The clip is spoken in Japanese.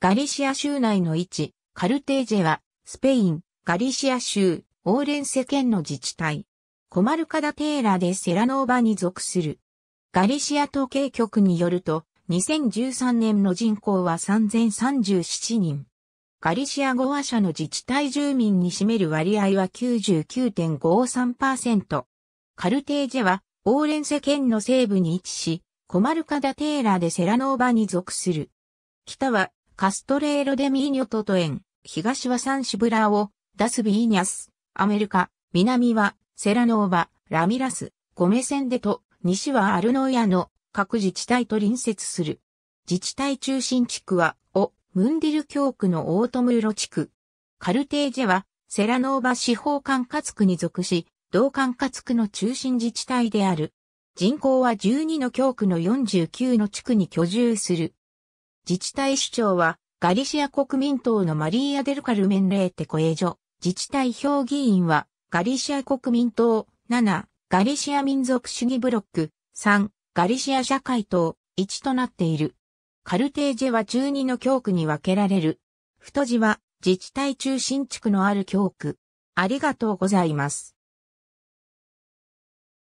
ガリシア州内の位置、カルテージェは、スペイン、ガリシア州、オーレンセ県の自治体。コマルカダテーラでセラノーバに属する。ガリシア統計局によると、2013年の人口は3037人。ガリシア語話者の自治体住民に占める割合は99.53%。カルテージェは、オーレンセ県の西部に位置し、コマルカダテーラでセラノーバに属する。北はカストレーロデミーニョトトン、東はサンシブラーオ、ダスビーニャス、アメリカ、南はセラノーバ、ラミラス、ゴメセンデと、西はアルノーヤの各自治体と隣接する。自治体中心地区は、オ、ムンディル教区のオートムーロ地区。カルテージェは、セラノーバ司法管轄区に属し、同管轄区の中心自治体である。人口は12の教区の49の地区に居住する。自治体首長は、ガリシア国民党のマリーア・デルカルメン・レーテコエジョ。自治体評議員は、ガリシア国民党、7、ガリシア民族主義ブロック、3、ガリシア社会党、1となっている。カルテージェは12の教区に分けられる。太字は、自治体中心地区のある教区。ありがとうございます。